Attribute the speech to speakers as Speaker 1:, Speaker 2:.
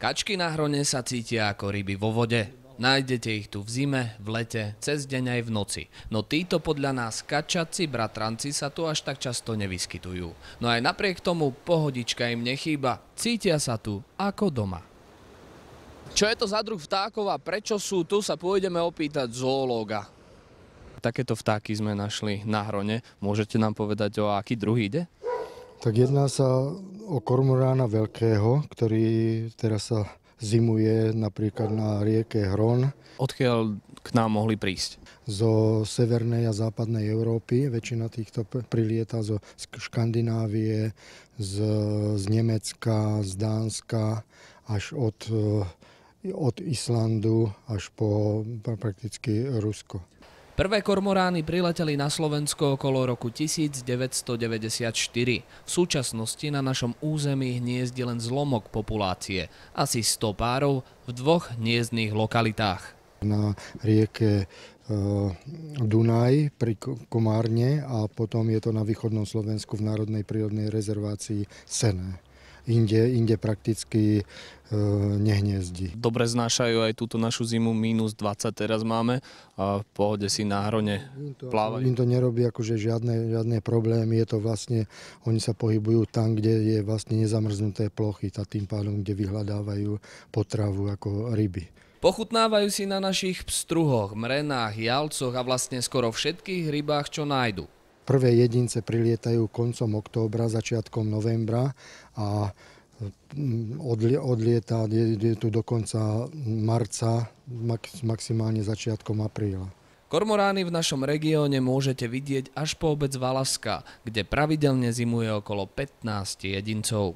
Speaker 1: Kačky na hrone sa cítia ako ryby vo vode. Nájdete ich tu v zime, v lete, cez deň aj v noci. No títo podľa nás kačaci bratranci sa tu až tak často nevyskytujú. No aj napriek tomu pohodička im nechýba. Cítia sa tu ako doma. Čo je to za druh vtákov a prečo sú tu, sa pôjdeme opýtať zoológa. Takéto vtáky sme našli na hrone. Môžete nám povedať, o aký druh ide?
Speaker 2: Tak jedná sa o kormorána veľkého, ktorý teraz sa zimuje napríklad na rieke Hron.
Speaker 1: Odkiaľ k nám mohli prísť?
Speaker 2: Zo severnej a západnej Európy. Väčšina týchto prilieta zo Škandinávie, z, z Nemecka, z Dánska, až od, e, od Islandu až po prakticky Rusko.
Speaker 1: Prvé kormorány prileteli na Slovensko okolo roku 1994. V súčasnosti na našom území hniezdi len zlomok populácie, asi 100 párov v dvoch hniezdných lokalitách.
Speaker 2: Na rieke e, Dunaj pri Komárne a potom je to na východnom Slovensku v Národnej prírodnej rezervácii Sené inde, inde prakticky e, nehniezdi.
Speaker 1: Dobre znášajú aj túto našu zimu, minus 20 teraz máme a v pohode si na hrone plávajú.
Speaker 2: Im to nerobí akože žiadne, žiadne problémy, je to vlastne, oni sa pohybujú tam, kde je vlastne nezamrznuté plochy a tým pádom, kde vyhľadávajú potravu ako ryby.
Speaker 1: Pochutnávajú si na našich pstruhoch, mrenách, jalcoch a vlastne skoro všetkých rybách, čo nájdu.
Speaker 2: Prvé jedince prilietajú koncom októbra, začiatkom novembra a mm, odlieta je tu do konca marca, maximálne začiatkom apríla.
Speaker 1: Kormorány v našom regióne môžete vidieť až po obec Valaska, kde pravidelne zimuje okolo 15 jedincov.